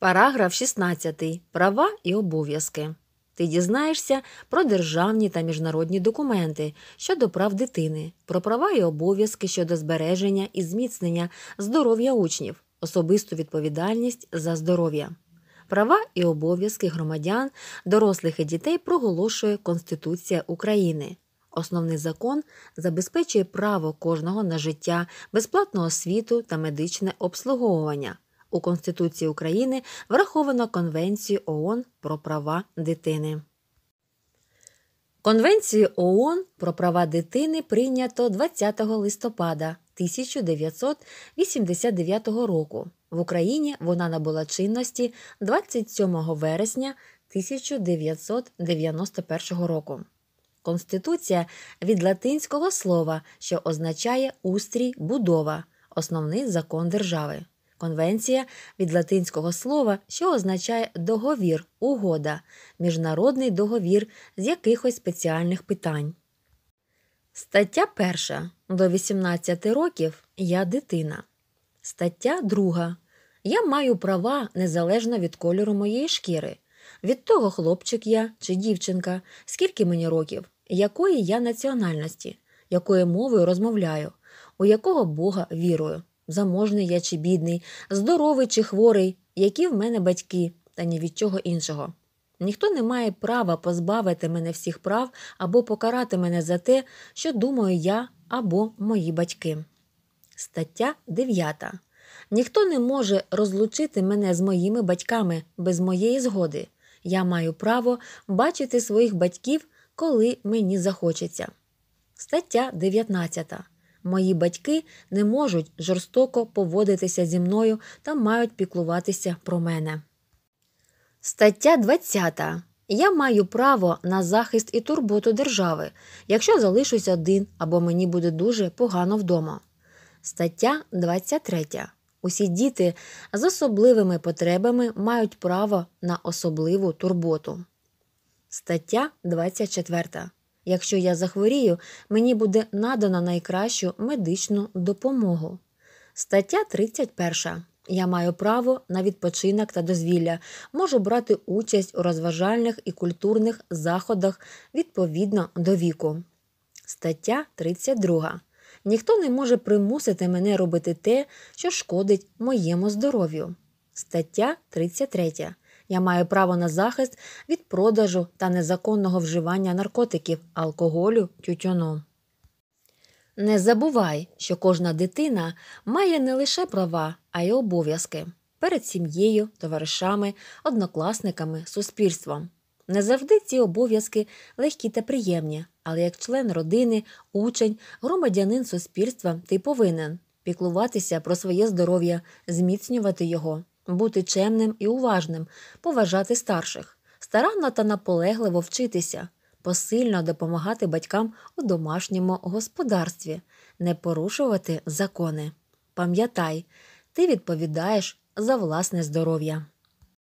Параграф 16. Права і обов'язки. Ти дізнаєшся про державні та міжнародні документи щодо прав дитини, про права і обов'язки щодо збереження і зміцнення здоров'я учнів, особисту відповідальність за здоров'я. Права і обов'язки громадян, дорослих і дітей проголошує Конституція України. Основний закон забезпечує право кожного на життя, безплатну освіту та медичне обслуговування. У Конституції України враховано Конвенцію ООН про права дитини. Конвенцію ООН про права дитини прийнято 20 листопада 1989 року. В Україні вона набула чинності 27 вересня 1991 року. Конституція від латинського слова, що означає устрій, будова, основний закон держави. Конвенція від латинського слова, що означає договір, угода, міжнародний договір з якихось спеціальних питань. Стаття перша. До 18 років я дитина. Стаття друга. Я маю права незалежно від кольору моєї шкіри, від того, хлопчик я чи дівчинка, скільки мені років, якої я національності, якою мовою розмовляю, у якого Бога вірую заможний я чи бідний, здоровий чи хворий, які в мене батьки, та ні від чого іншого. Ніхто не має права позбавити мене всіх прав або покарати мене за те, що думаю я або мої батьки. Стаття 9. Ніхто не може розлучити мене з моїми батьками без моєї згоди. Я маю право бачити своїх батьків, коли мені захочеться. Стаття 19. Мої батьки не можуть жорстоко поводитися зі мною та мають піклуватися про мене. Стаття 20. Я маю право на захист і турботу держави, якщо залишусь один або мені буде дуже погано вдома. Стаття 23. Усі діти з особливими потребами мають право на особливу турботу. Стаття 24. Якщо я захворію, мені буде надано найкращу медичну допомогу. Стаття 31. Я маю право на відпочинок та дозвілля, можу брати участь у розважальних і культурних заходах відповідно до віку. Стаття 32. Ніхто не може примусити мене робити те, що шкодить моєму здоров'ю. Стаття 33. Я маю право на захист від продажу та незаконного вживання наркотиків, алкоголю, тютюну. Не забувай, що кожна дитина має не лише права, а й обов'язки перед сім'єю, товаришами, однокласниками, суспільством. Не завжди ці обов'язки легкі та приємні, але як член родини, учень, громадянин суспільства ти повинен піклуватися про своє здоров'я, зміцнювати його, бути чемним і уважним, поважати старших, старанно та наполегливо вчитися, посильно допомагати батькам у домашньому господарстві, не порушувати закони. Пам'ятай, ти відповідаєш за власне здоров'я.